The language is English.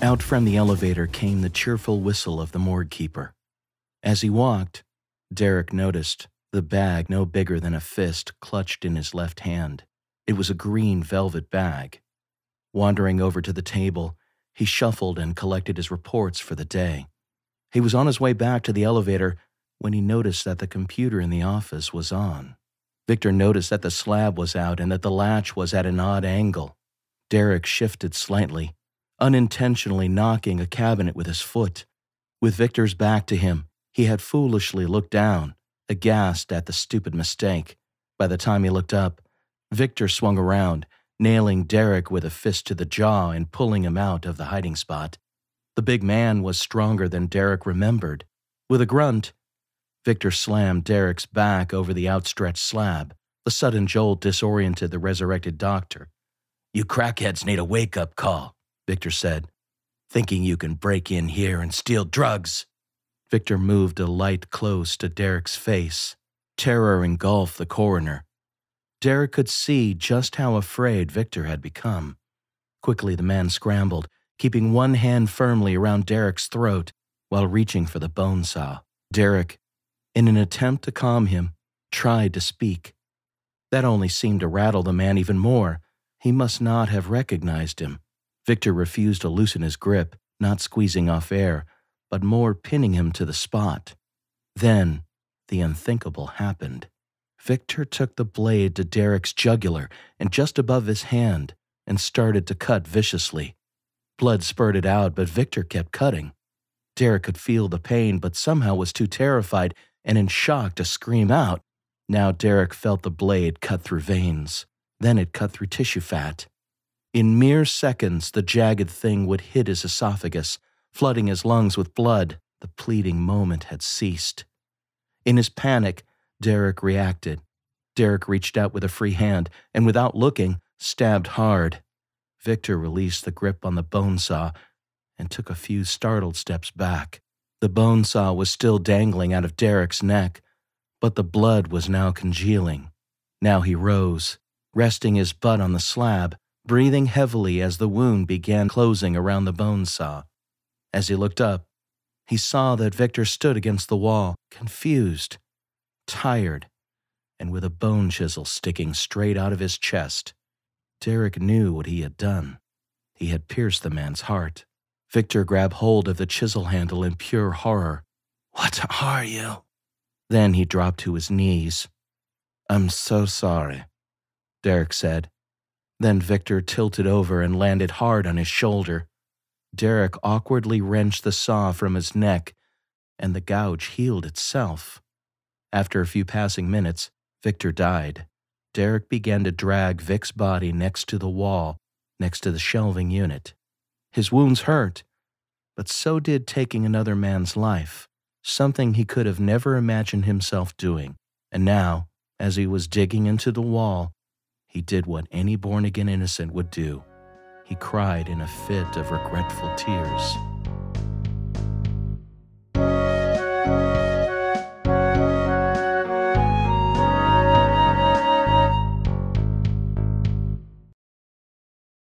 Out from the elevator came the cheerful whistle of the morgue keeper. As he walked, Derek noticed the bag no bigger than a fist clutched in his left hand. It was a green velvet bag. Wandering over to the table, he shuffled and collected his reports for the day. He was on his way back to the elevator when he noticed that the computer in the office was on. Victor noticed that the slab was out and that the latch was at an odd angle. Derek shifted slightly, unintentionally knocking a cabinet with his foot. With Victor's back to him, he had foolishly looked down, aghast at the stupid mistake. By the time he looked up, Victor swung around, nailing Derek with a fist to the jaw and pulling him out of the hiding spot. The big man was stronger than Derek remembered. With a grunt, Victor slammed Derek's back over the outstretched slab. The sudden jolt disoriented the resurrected doctor. You crackheads need a wake up call, Victor said. Thinking you can break in here and steal drugs. Victor moved a light close to Derek's face. Terror engulfed the coroner. Derek could see just how afraid Victor had become. Quickly, the man scrambled, keeping one hand firmly around Derek's throat while reaching for the bone saw. Derek, in an attempt to calm him, tried to speak. That only seemed to rattle the man even more. He must not have recognized him. Victor refused to loosen his grip, not squeezing off air, but more pinning him to the spot. Then, the unthinkable happened. Victor took the blade to Derek's jugular and just above his hand and started to cut viciously. Blood spurted out, but Victor kept cutting. Derek could feel the pain, but somehow was too terrified and in shock to scream out. Now Derek felt the blade cut through veins. Then it cut through tissue fat. In mere seconds, the jagged thing would hit his esophagus, flooding his lungs with blood. The pleading moment had ceased. In his panic, Derek reacted. Derek reached out with a free hand and, without looking, stabbed hard. Victor released the grip on the bone saw and took a few startled steps back. The bone saw was still dangling out of Derek's neck, but the blood was now congealing. Now he rose, resting his butt on the slab breathing heavily as the wound began closing around the bone saw. As he looked up, he saw that Victor stood against the wall, confused, tired, and with a bone chisel sticking straight out of his chest. Derek knew what he had done. He had pierced the man's heart. Victor grabbed hold of the chisel handle in pure horror. What are you? Then he dropped to his knees. I'm so sorry, Derek said, then Victor tilted over and landed hard on his shoulder. Derek awkwardly wrenched the saw from his neck, and the gouge healed itself. After a few passing minutes, Victor died. Derek began to drag Vic's body next to the wall, next to the shelving unit. His wounds hurt, but so did taking another man's life, something he could have never imagined himself doing. And now, as he was digging into the wall, he did what any born again innocent would do. He cried in a fit of regretful tears.